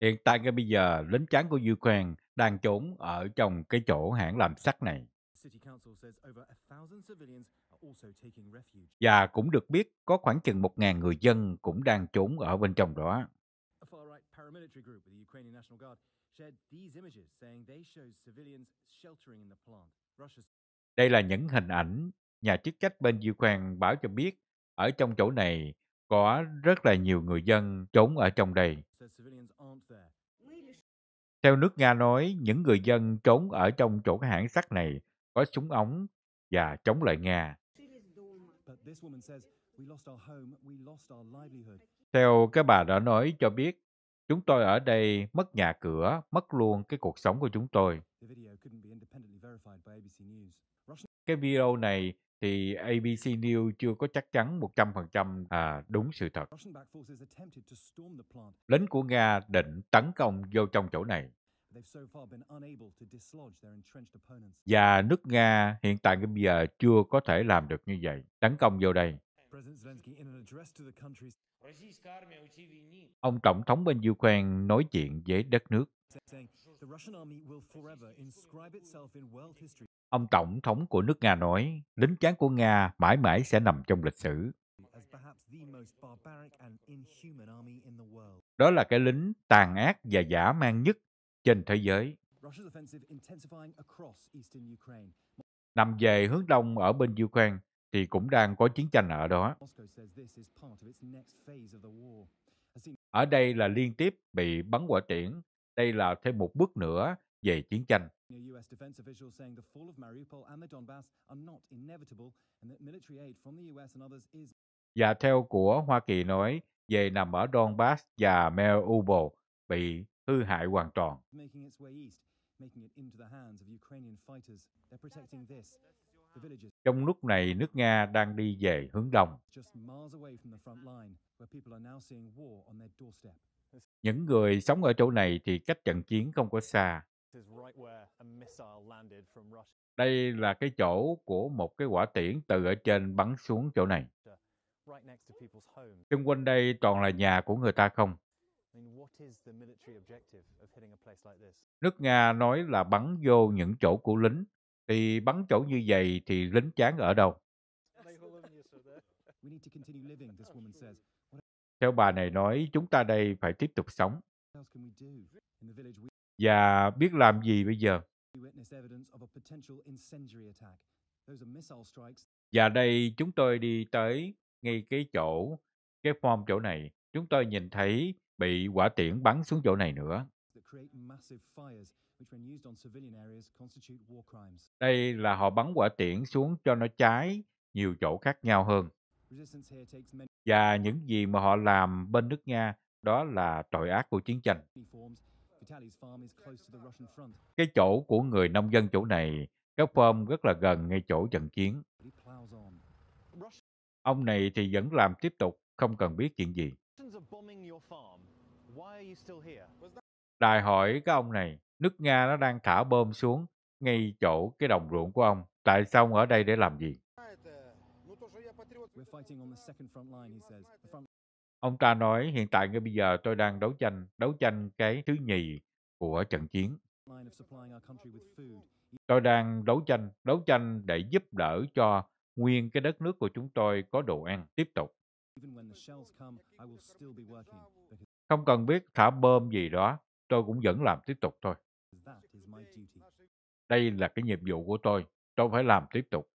Hiện tại ngay bây giờ, lính trắng của Ukraine đang trốn ở trong cái chỗ hãng làm sắt này. Và cũng được biết có khoảng chừng 1.000 người dân cũng đang trốn ở bên trong đó. Đây là những hình ảnh nhà chức trách bên Ukraine báo cho biết ở trong chỗ này có rất là nhiều người dân trốn ở trong đây. Theo nước Nga nói, những người dân trốn ở trong chỗ hãng sắt này có súng ống và chống lại Nga. Theo cái bà đã nói cho biết, chúng tôi ở đây mất nhà cửa, mất luôn cái cuộc sống của chúng tôi. Cái video này thì ABC News chưa có chắc chắn 100% à, đúng sự thật. Lính của Nga định tấn công vô trong chỗ này. Và nước Nga hiện tại bây giờ chưa có thể làm được như vậy, tấn công vô đây. Ông Tổng thống bên Ukraine nói chuyện với đất nước. Ông Tổng thống của nước Nga nói, lính chán của Nga mãi mãi sẽ nằm trong lịch sử. Đó là cái lính tàn ác và giả man nhất trên thế giới. Nằm về hướng đông ở bên Ukraine thì cũng đang có chiến tranh ở đó. Ở đây là liên tiếp bị bắn quả tiễn, đây là thêm một bước nữa về chiến tranh. U.S. defense officials saying the fall of Mariupol and the Donbass are not inevitable and that military aid from the u and others is... Dạ theo của Hoa Kỳ nói về nằm ở Donbass và Mariupol bị hư hại hoàn toàn. Trong lúc này, nước Nga đang đi về hướng đông. Những người sống ở chỗ này thì cách trận chiến không có xa. Đây là cái chỗ của một cái quả tiễn từ ở trên bắn xuống chỗ này. Xung quanh đây toàn là nhà của người ta không? Nước Nga nói là bắn vô những chỗ của lính, thì bắn chỗ như vậy thì lính chán ở đâu? Theo bà này nói, chúng ta đây phải tiếp tục sống. Và biết làm gì bây giờ? witnessed evidence of a potential incendiary attack. Those are missile strikes. Và đây chúng tôi đi tới ngay cái chỗ cái form chỗ này, chúng tôi nhìn thấy bị quả tiễn bắn xuống chỗ này nữa. Đây là họ bắn quả tiễn xuống cho nó cháy nhiều chỗ khác nhau hơn. Và những gì mà họ làm bên nước Nga đó là tội ác của chiến tranh. Cái chỗ của người nông dân chỗ này, các farm rất là gần ngay chỗ trận chiến. Ông này thì vẫn làm tiếp tục, không cần biết chuyện gì. Đài hỏi cái ông này, nước Nga nó đang thả bom xuống ngay chỗ cái đồng ruộng của ông. Tại sao ông ở đây để làm gì? Ông ta nói hiện tại ngay bây giờ tôi đang đấu tranh, đấu tranh cái thứ nhì của trận chiến. Tôi đang đấu tranh, đấu tranh để giúp đỡ cho nguyên cái đất nước của chúng tôi có đồ ăn tiếp tục. Không cần biết thả bơm gì đó, tôi cũng vẫn làm tiếp tục thôi. Đây là cái nhiệm vụ của tôi, tôi phải làm tiếp tục.